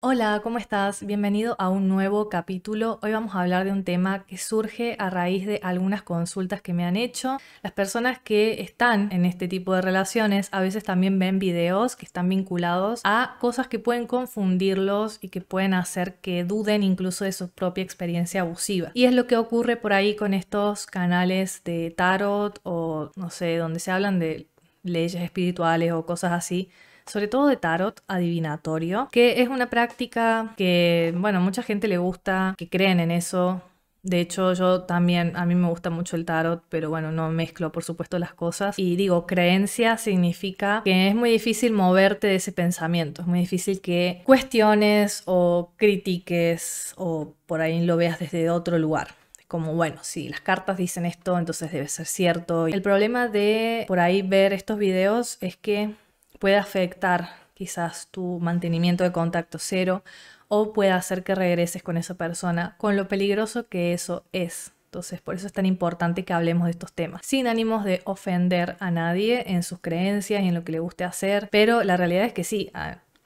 Hola, ¿cómo estás? Bienvenido a un nuevo capítulo. Hoy vamos a hablar de un tema que surge a raíz de algunas consultas que me han hecho. Las personas que están en este tipo de relaciones a veces también ven videos que están vinculados a cosas que pueden confundirlos y que pueden hacer que duden incluso de su propia experiencia abusiva. Y es lo que ocurre por ahí con estos canales de tarot o no sé, donde se hablan de leyes espirituales o cosas así sobre todo de tarot adivinatorio, que es una práctica que, bueno, mucha gente le gusta, que creen en eso, de hecho, yo también, a mí me gusta mucho el tarot, pero bueno, no mezclo por supuesto las cosas. Y digo, creencia significa que es muy difícil moverte de ese pensamiento, es muy difícil que cuestiones o critiques o por ahí lo veas desde otro lugar como, bueno, si las cartas dicen esto, entonces debe ser cierto. El problema de por ahí ver estos videos es que puede afectar quizás tu mantenimiento de contacto cero o puede hacer que regreses con esa persona, con lo peligroso que eso es. Entonces, por eso es tan importante que hablemos de estos temas, sin ánimos de ofender a nadie en sus creencias y en lo que le guste hacer, pero la realidad es que sí,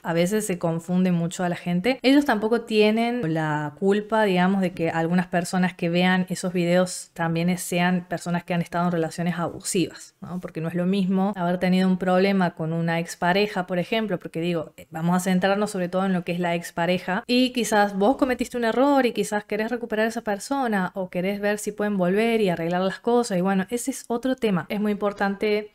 a veces se confunde mucho a la gente. Ellos tampoco tienen la culpa, digamos, de que algunas personas que vean esos videos también sean personas que han estado en relaciones abusivas, ¿no? Porque no es lo mismo haber tenido un problema con una expareja, por ejemplo, porque digo, eh, vamos a centrarnos sobre todo en lo que es la expareja y quizás vos cometiste un error y quizás querés recuperar a esa persona o querés ver si pueden volver y arreglar las cosas y bueno, ese es otro tema. Es muy importante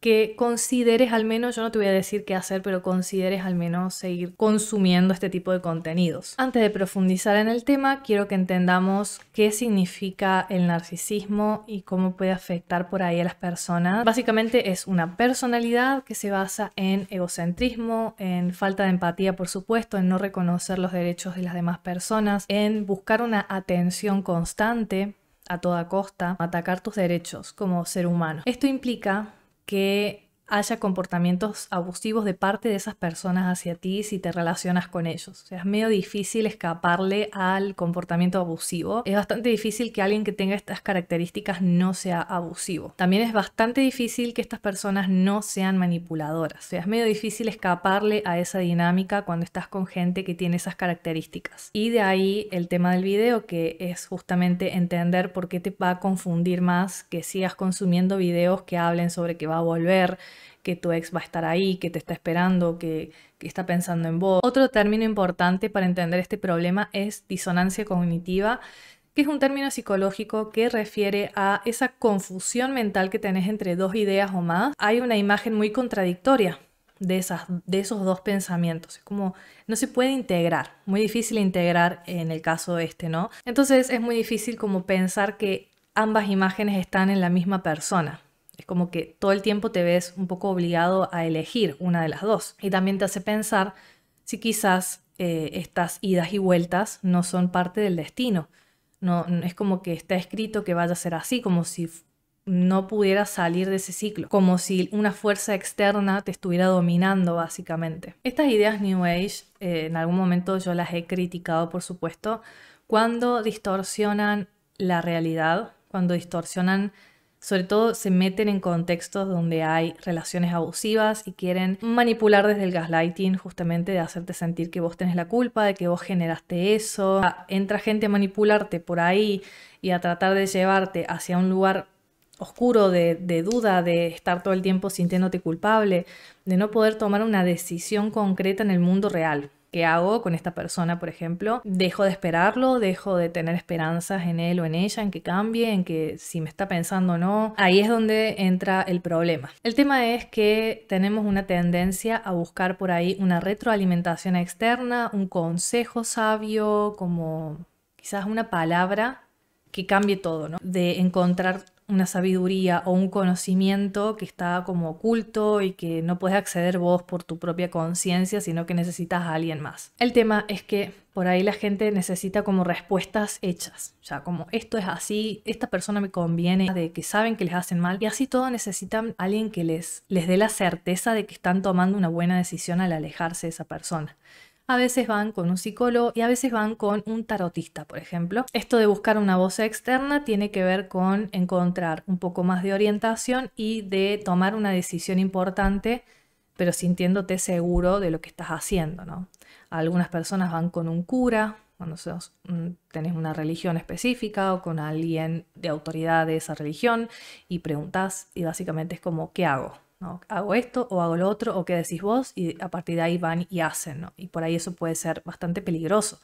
que consideres al menos, yo no te voy a decir qué hacer, pero consideres al menos seguir consumiendo este tipo de contenidos. Antes de profundizar en el tema, quiero que entendamos qué significa el narcisismo y cómo puede afectar por ahí a las personas. Básicamente es una personalidad que se basa en egocentrismo, en falta de empatía, por supuesto, en no reconocer los derechos de las demás personas, en buscar una atención constante a toda costa, atacar tus derechos como ser humano. Esto implica que haya comportamientos abusivos de parte de esas personas hacia ti si te relacionas con ellos. O sea, es medio difícil escaparle al comportamiento abusivo. Es bastante difícil que alguien que tenga estas características no sea abusivo. También es bastante difícil que estas personas no sean manipuladoras. O sea, es medio difícil escaparle a esa dinámica cuando estás con gente que tiene esas características. Y de ahí el tema del video, que es justamente entender por qué te va a confundir más que sigas consumiendo videos que hablen sobre que va a volver, que tu ex va a estar ahí, que te está esperando, que, que está pensando en vos. Otro término importante para entender este problema es disonancia cognitiva que es un término psicológico que refiere a esa confusión mental que tenés entre dos ideas o más. Hay una imagen muy contradictoria de, esas, de esos dos pensamientos. Es como no se puede integrar, muy difícil integrar en el caso este, ¿no? Entonces es muy difícil como pensar que ambas imágenes están en la misma persona. Es como que todo el tiempo te ves un poco obligado a elegir una de las dos. Y también te hace pensar si quizás eh, estas idas y vueltas no son parte del destino. No, es como que está escrito que vaya a ser así, como si no pudiera salir de ese ciclo, como si una fuerza externa te estuviera dominando básicamente. Estas ideas New Age eh, en algún momento yo las he criticado por supuesto cuando distorsionan la realidad, cuando distorsionan sobre todo se meten en contextos donde hay relaciones abusivas y quieren manipular desde el gaslighting justamente de hacerte sentir que vos tenés la culpa, de que vos generaste eso. Entra gente a manipularte por ahí y a tratar de llevarte hacia un lugar oscuro de, de duda, de estar todo el tiempo sintiéndote culpable, de no poder tomar una decisión concreta en el mundo real. ¿Qué hago con esta persona, por ejemplo, dejo de esperarlo, dejo de tener esperanzas en él o en ella, en que cambie, en que si me está pensando o no. Ahí es donde entra el problema. El tema es que tenemos una tendencia a buscar por ahí una retroalimentación externa, un consejo sabio, como quizás una palabra que cambie todo, ¿no? De encontrar una sabiduría o un conocimiento que está como oculto y que no puedes acceder vos por tu propia conciencia, sino que necesitas a alguien más. El tema es que por ahí la gente necesita como respuestas hechas, ya como esto es así, esta persona me conviene, de que saben que les hacen mal y así todo necesitan alguien que les, les dé la certeza de que están tomando una buena decisión al alejarse de esa persona a veces van con un psicólogo y a veces van con un tarotista, por ejemplo. Esto de buscar una voz externa tiene que ver con encontrar un poco más de orientación y de tomar una decisión importante, pero sintiéndote seguro de lo que estás haciendo, Algunas personas van con un cura, cuando tienes tenés una religión específica o con alguien de autoridad de esa religión y preguntas y básicamente es como, ¿qué hago? Hago esto o hago lo otro o qué decís vos y a partir de ahí van y hacen, ¿no? Y por ahí eso puede ser bastante peligroso.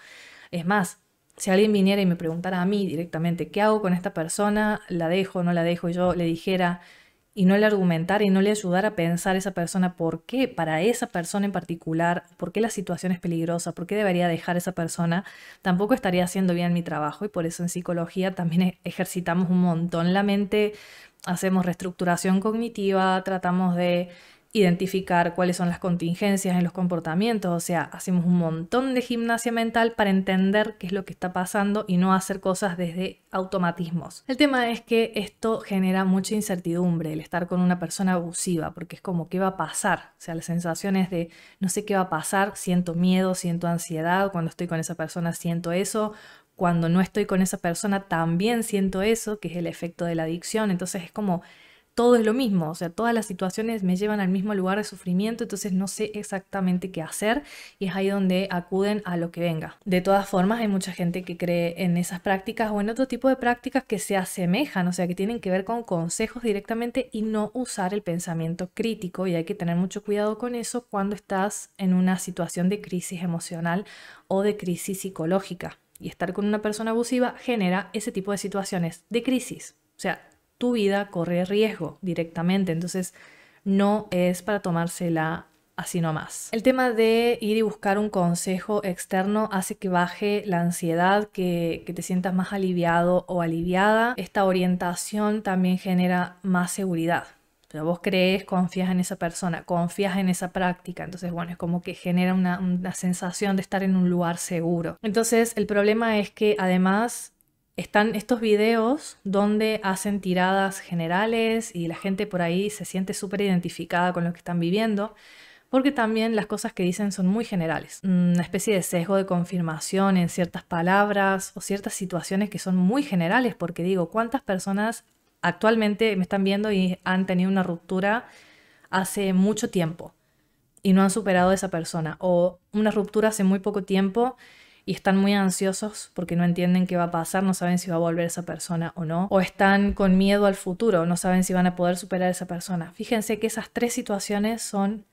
Es más, si alguien viniera y me preguntara a mí directamente, ¿qué hago con esta persona? ¿La dejo, o no la dejo? Y yo le dijera y no le argumentara y no le ayudara a pensar a esa persona por qué, para esa persona en particular, por qué la situación es peligrosa, por qué debería dejar a esa persona, tampoco estaría haciendo bien mi trabajo y por eso en psicología también e-, ejercitamos un montón la mente hacemos reestructuración cognitiva, tratamos de identificar cuáles son las contingencias en los comportamientos, o sea, hacemos un montón de gimnasia mental para entender qué es lo que está pasando y no hacer cosas desde automatismos. El tema es que esto genera mucha incertidumbre, el estar con una persona abusiva, porque es como, ¿qué va a pasar? O sea, sensación sensaciones de, no sé qué va a pasar, siento miedo, siento ansiedad, cuando estoy con esa persona siento eso, cuando no estoy con esa persona también siento eso, que es el efecto de la adicción. Entonces es como todo es lo mismo, o sea, todas las situaciones me llevan al mismo lugar de sufrimiento, entonces no sé exactamente qué hacer y es ahí donde acuden a lo que venga. De todas formas, hay mucha gente que cree en esas prácticas o en otro tipo de prácticas que se asemejan, o sea, que tienen que ver con consejos directamente y no usar el pensamiento crítico y hay que tener mucho cuidado con eso cuando estás en una situación de crisis emocional o de crisis psicológica. Y estar con una persona abusiva genera ese tipo de situaciones de crisis. O sea, tu vida corre riesgo directamente. Entonces, no es para tomársela así nomás. El tema de ir y buscar un consejo externo hace que baje la ansiedad, que, que, te sientas más aliviado o aliviada. Esta orientación también genera más seguridad. Pero vos crees, confías en esa persona, confías en esa práctica. Entonces, bueno, es como que genera una, sensación de estar en un lugar seguro. Entonces, el problema es que además están estos videos donde hacen tiradas generales y la gente por ahí se siente súper identificada con lo que están viviendo, porque también las cosas que dicen son muy generales. Una especie de sesgo de confirmación en ciertas palabras o ciertas situaciones que son muy generales, porque digo, ¿cuántas personas actualmente me están viendo y han tenido una ruptura hace mucho tiempo y no han superado a esa persona o una ruptura hace muy poco tiempo y están muy ansiosos porque no entienden qué va a pasar, no saben si va a volver esa persona o no, o están con miedo al futuro, no saben si van a poder superar a esa persona. Fíjense que esas tres situaciones son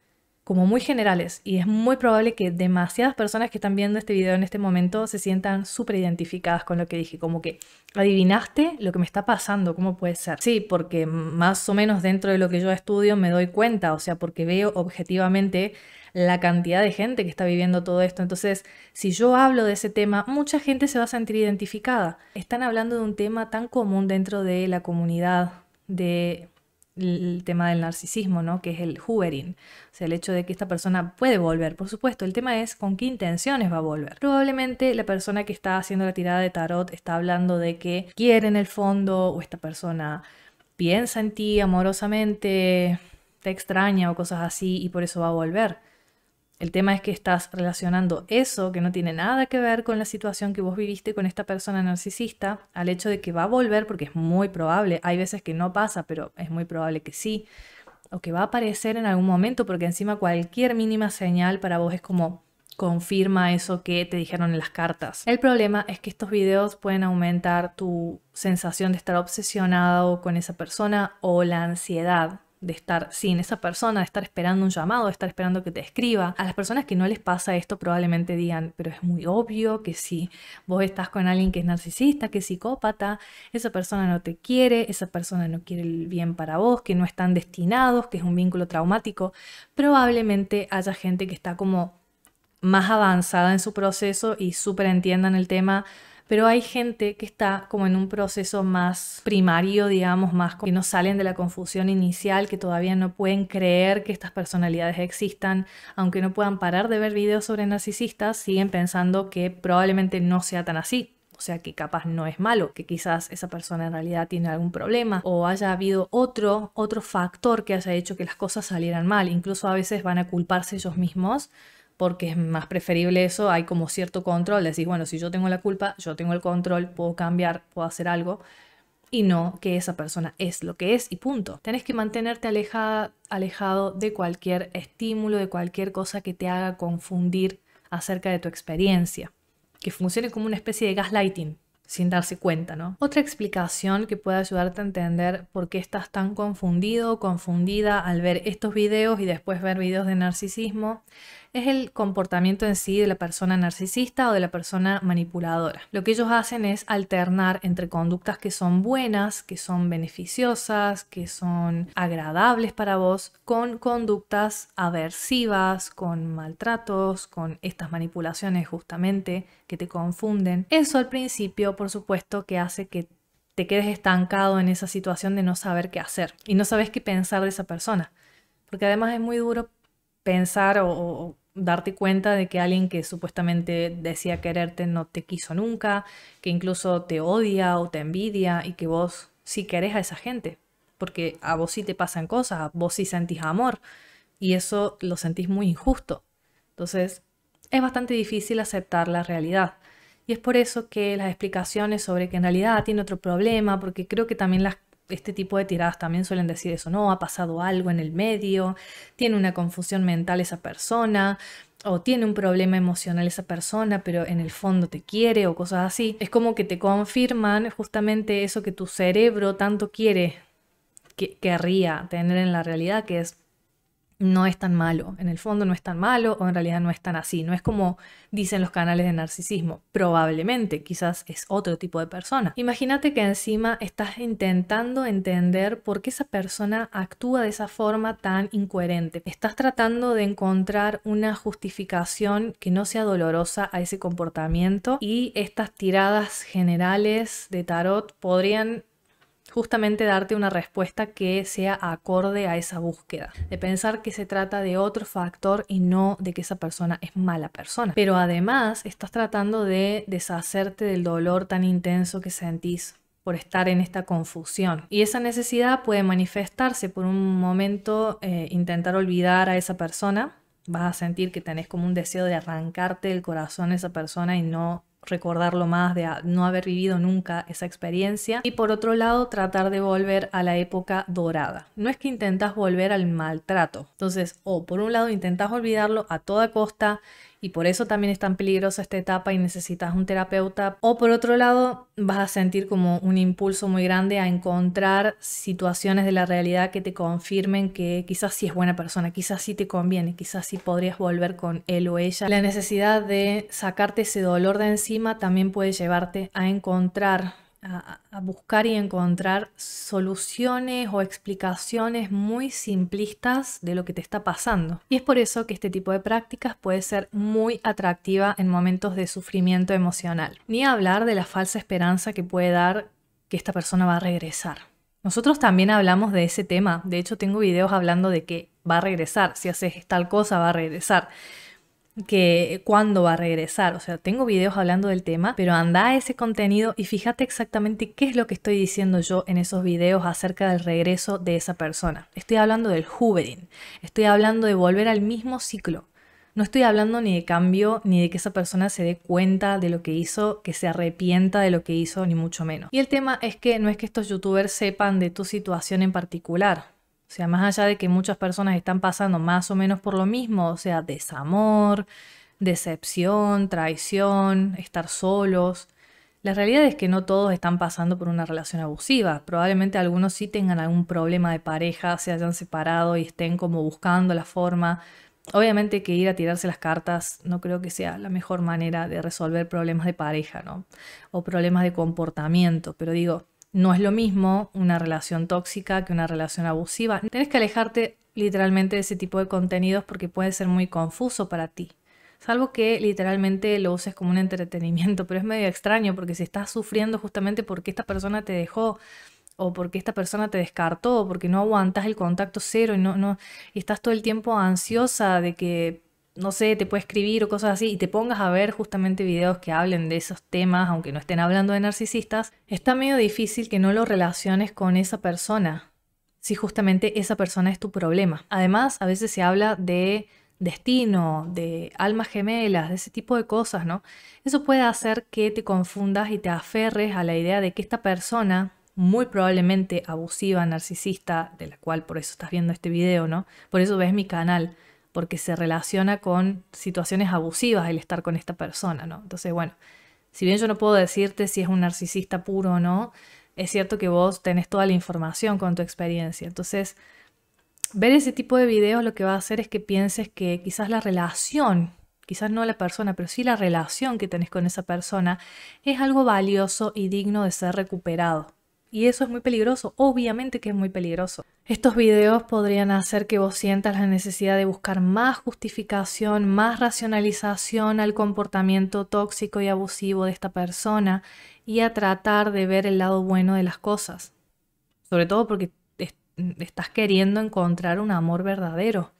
como muy generales y es muy probable que demasiadas personas que están viendo este video en este momento se sientan súper identificadas con lo que dije, como que adivinaste lo que me está pasando, ¿cómo puede ser? Sí, porque más o menos dentro de lo que yo estudio me doy cuenta, o sea, porque veo objetivamente la cantidad de gente que está viviendo todo esto. Entonces, si yo hablo de ese tema, mucha gente se va a sentir identificada. Están hablando de un tema tan común dentro de la comunidad de el tema del narcisismo, ¿no? Que es el hoovering, o sea, el hecho de que esta persona puede volver. Por supuesto, el tema es con qué intenciones va a volver. Probablemente la persona que está haciendo la tirada de tarot está hablando de que quiere en el fondo o esta persona piensa en ti amorosamente, te extraña o cosas así y por eso va a volver. El tema es que estás relacionando eso, que no tiene nada que ver con la situación que vos viviste con esta persona narcisista, al hecho de que va a volver, porque es muy probable, hay veces que no pasa, pero es muy probable que sí, o que va a aparecer en algún momento, porque encima cualquier mínima señal para vos es como confirma eso que te dijeron en las cartas. El problema es que estos videos pueden aumentar tu sensación de estar obsesionado con esa persona o la ansiedad de estar sin esa persona, de estar esperando un llamado, de estar esperando que te escriba. A las personas que no les pasa esto probablemente digan, pero es muy obvio que si vos estás con alguien que es narcisista, que es psicópata, esa persona no te quiere, esa persona no quiere el bien para vos, que no están destinados, que es un vínculo traumático. Probablemente haya gente que está como más avanzada en su proceso y súper entiendan el tema pero hay gente que está como en un proceso más primario, digamos, más que no salen de la confusión inicial, que todavía no pueden creer que estas personalidades existan, aunque no puedan parar de ver videos sobre narcisistas, siguen pensando que probablemente no sea tan así. O sea que capaz no es malo, que quizás esa persona en realidad tiene algún problema o haya habido otro, otro factor que haya hecho que las cosas salieran mal. Incluso a veces van a culparse ellos mismos porque es más preferible eso, hay como cierto control, decís, bueno, si yo tengo la culpa, yo tengo el control, puedo cambiar, puedo hacer algo, y no que esa persona es lo que es y punto. Tenés que mantenerte alejado de cualquier estímulo, de cualquier cosa que te haga confundir acerca de tu experiencia, que funcione como una especie de gaslighting, sin darse cuenta, ¿no? Otra explicación que puede ayudarte a entender por qué estás tan confundido o confundida al ver estos videos y después ver videos de narcisismo es el comportamiento en sí de la persona narcisista o de la persona manipuladora. Lo que ellos hacen es alternar entre conductas que son buenas, que son beneficiosas, que son agradables para vos, con conductas aversivas, con maltratos, con estas manipulaciones justamente que te confunden. Eso al principio, por supuesto, que hace que te quedes estancado en esa situación de no saber qué hacer y no sabes qué pensar de esa persona. Porque además es muy duro pensar o, darte cuenta de que alguien que supuestamente decía quererte no te quiso nunca, que incluso te odia o te envidia y que vos sí querés a esa gente. Porque a vos sí te pasan cosas, a vos sí sentís amor y eso lo sentís muy injusto. Entonces, es bastante difícil aceptar la realidad. Y es por eso que las explicaciones sobre que en realidad tiene otro problema, porque creo que también este tipo de tiradas también suelen decir eso, ¿no? Ha pasado algo en el medio, tiene una confusión mental esa persona, o tiene un problema emocional esa persona, pero en el fondo te quiere o cosas así. Es como que te confirman justamente eso que tu cerebro tanto quiere, que querría tener en la realidad, que es no es tan malo, en el fondo no es tan malo o en realidad no es tan así, no es como dicen los canales de narcisismo, probablemente, quizás es otro tipo de persona. Imagínate que encima estás intentando entender por qué esa persona actúa de esa forma tan incoherente, estás tratando de encontrar una justificación que no sea dolorosa a ese comportamiento y estas tiradas generales de tarot podrían justamente darte una respuesta que sea acorde a esa búsqueda, de pensar que se trata de otro factor y no de que esa persona es mala persona. Pero además estás tratando de deshacerte del dolor tan intenso que sentís por estar en esta confusión. Y esa necesidad puede manifestarse por un momento, eh, intentar olvidar a esa persona, vas a sentir que tenés como un deseo de arrancarte del corazón a esa persona y no recordarlo más, de no haber vivido nunca esa experiencia. Y por otro lado, tratar de volver a la época dorada. No es que intentas volver al maltrato. Entonces, o por un lado intentas olvidarlo a toda costa y por eso también es tan peligrosa esta etapa y necesitas un terapeuta. O por otro lado, vas a sentir como un impulso muy grande a encontrar situaciones de la realidad que te confirmen que quizás sí es buena persona, quizás sí te conviene, quizás sí podrías volver con él o ella. La necesidad de sacarte ese dolor de encima también puede llevarte a encontrar a, buscar y encontrar soluciones o explicaciones muy simplistas de lo que te está pasando. Y es por eso que este tipo de prácticas puede ser muy atractiva en momentos de sufrimiento emocional. Ni hablar de la falsa esperanza que puede dar que esta persona va a regresar. Nosotros también hablamos de ese tema. De hecho, tengo videos hablando de que va a regresar. Si haces tal cosa, va a regresar que cuándo va a regresar. O sea, tengo videos hablando del tema, pero anda a ese contenido y fíjate exactamente qué es lo que estoy diciendo yo en esos videos acerca del regreso de esa persona. Estoy hablando del hoovering, estoy hablando de volver al mismo ciclo. No estoy hablando ni de cambio, ni de que esa persona se dé cuenta de lo que hizo, que se arrepienta de lo que hizo, ni mucho menos. Y el tema es que no es que estos youtubers sepan de tu situación en particular. O sea, más allá de que muchas personas están pasando más o menos por lo mismo, o sea, desamor, decepción, traición, estar solos, la realidad es que no todos están pasando por una relación abusiva. Probablemente algunos sí tengan algún problema de pareja, se hayan separado y estén como buscando la forma. Obviamente que ir a tirarse las cartas no creo que sea la mejor manera de resolver problemas de pareja, ¿no? O problemas de comportamiento, pero digo, no es lo mismo una relación tóxica que una relación abusiva. Tienes que alejarte literalmente de ese tipo de contenidos porque puede ser muy confuso para ti. Salvo que literalmente lo uses como un entretenimiento, pero es medio extraño porque si estás sufriendo justamente porque esta persona te dejó o porque esta persona te descartó, o porque no aguantas el contacto cero y no, no y estás todo el tiempo ansiosa de que no sé, te puede escribir o cosas así, y te pongas a ver justamente videos que hablen de esos temas, aunque no estén hablando de narcisistas, está medio difícil que no lo relaciones con esa persona, si justamente esa persona es tu problema. Además, a veces se habla de destino, de almas gemelas, de ese tipo de cosas, ¿no? Eso puede hacer que te confundas y te aferres a la idea de que esta persona muy probablemente abusiva, narcisista, de la cual por eso estás viendo este video, ¿no? Por eso ves mi canal porque se relaciona con situaciones abusivas el estar con esta persona, ¿no? Entonces, bueno, si bien yo no puedo decirte si es un narcisista puro o no, es cierto que vos tenés toda la información con tu experiencia. Entonces, ver ese tipo de videos lo que va a hacer es que pienses que quizás la relación, quizás no la persona, pero sí la relación que tenés con esa persona, es algo valioso y digno de ser recuperado y eso es muy peligroso, obviamente que es muy peligroso. Estos videos podrían hacer que vos sientas la necesidad de buscar más justificación, más racionalización al comportamiento tóxico y abusivo de esta persona y a tratar de ver el lado bueno de las cosas. Sobre todo porque estás queriendo encontrar un amor verdadero,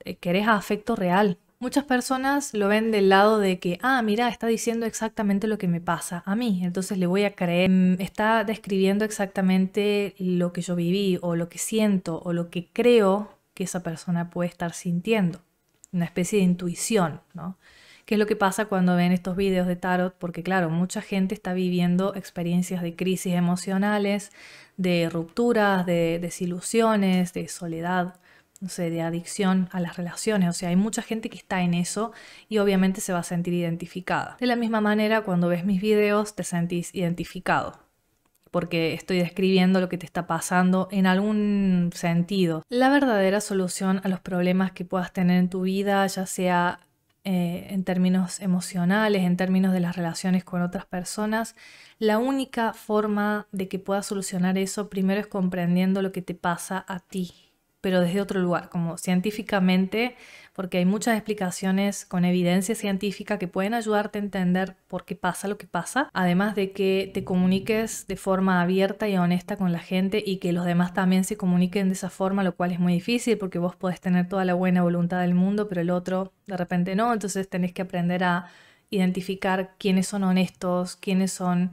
eh, querés afecto real, Muchas personas lo ven del lado de que, ah, mira, está diciendo exactamente lo que me pasa a mí, entonces le voy a creer, mm, está describiendo exactamente lo que yo viví o lo que siento o lo que creo que esa persona puede estar sintiendo, una especie de intuición, ¿no? ¿Qué es lo que pasa cuando ven estos videos de tarot? Porque claro, mucha gente está viviendo experiencias de crisis emocionales, de rupturas, de desilusiones, de soledad no sé, de adicción a las relaciones. O sea, hay mucha gente que está en eso y obviamente se va a sentir identificada. De la misma manera, cuando ves mis videos, te sentís identificado porque estoy describiendo lo que te está pasando en algún sentido. La verdadera solución a los problemas que puedas tener en tu vida, ya sea eh, en términos emocionales, en términos de las relaciones con otras personas, la única forma de que puedas solucionar eso primero es comprendiendo lo que te pasa a ti, pero desde otro lugar, como científicamente, porque hay muchas explicaciones con evidencia científica que pueden ayudarte a entender por qué pasa lo que pasa, además de que te comuniques de forma abierta y honesta con la gente y que los demás también se comuniquen de esa forma, lo cual es muy difícil porque vos podés tener toda la buena voluntad del mundo, pero el otro de repente no, entonces tenés que aprender a identificar quiénes son honestos, quiénes son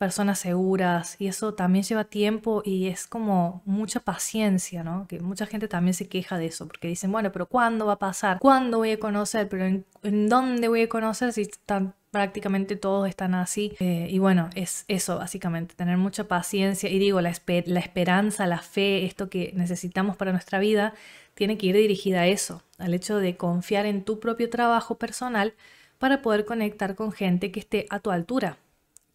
personas seguras y eso también lleva tiempo y es como mucha paciencia, ¿no? Que mucha gente también se queja de eso porque dicen, bueno, pero ¿cuándo va a pasar? ¿Cuándo voy a conocer? ¿Pero en, dónde voy a conocer si están prácticamente todos están así. Eh, y bueno, es eso básicamente, tener mucha paciencia. Y digo, la, la, esperanza, la fe, esto que necesitamos para nuestra vida, tiene que ir dirigida a eso, al hecho de confiar en tu propio trabajo personal para poder conectar con gente que esté a tu altura,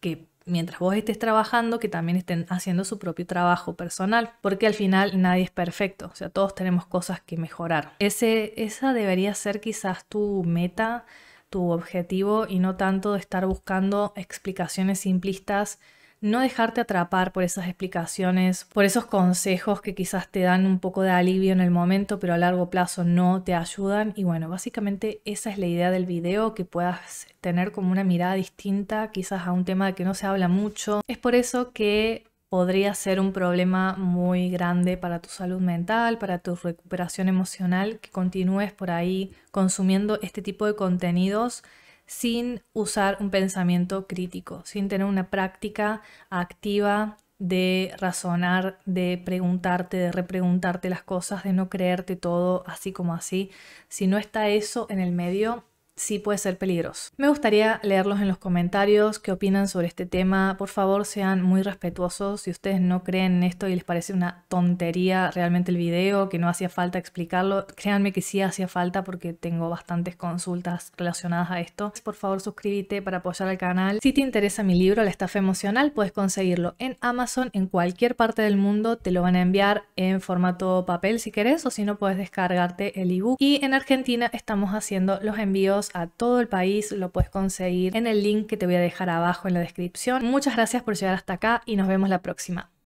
que mientras vos estés trabajando, que también estén haciendo su propio trabajo personal, porque al final nadie es perfecto, o sea, todos tenemos cosas que mejorar. Ese, esa debería ser quizás tu meta, tu objetivo y no tanto estar buscando explicaciones simplistas no dejarte atrapar por esas explicaciones, por esos consejos que quizás te dan un poco de alivio en el momento, pero a largo plazo no te ayudan. Y bueno, básicamente esa es la idea del video, que puedas tener como una mirada distinta quizás a un tema de que no se habla mucho. Es por eso que podría ser un problema muy grande para tu salud mental, para tu recuperación emocional, que continúes por ahí consumiendo este tipo de contenidos sin usar un pensamiento crítico, sin tener una práctica activa de razonar, de preguntarte, de repreguntarte las cosas, de no creerte todo así como así. Si no está eso en el medio, sí puede ser peligroso. Me gustaría leerlos en los comentarios, qué opinan sobre este tema. Por favor, sean muy respetuosos. Si ustedes no creen en esto y les parece una tontería realmente el video, que no hacía falta explicarlo, créanme que sí hacía falta porque tengo bastantes consultas relacionadas a esto. Por favor, suscríbete para apoyar al canal. Si te interesa mi libro, La estafa emocional, puedes conseguirlo en Amazon, en cualquier parte del mundo. Te lo van a enviar en formato papel si querés o si no, puedes descargarte el ebook. Y en Argentina estamos haciendo los envíos a todo el país, lo puedes conseguir en el link que te voy a dejar abajo en la descripción. Muchas gracias por llegar hasta acá y nos vemos la próxima.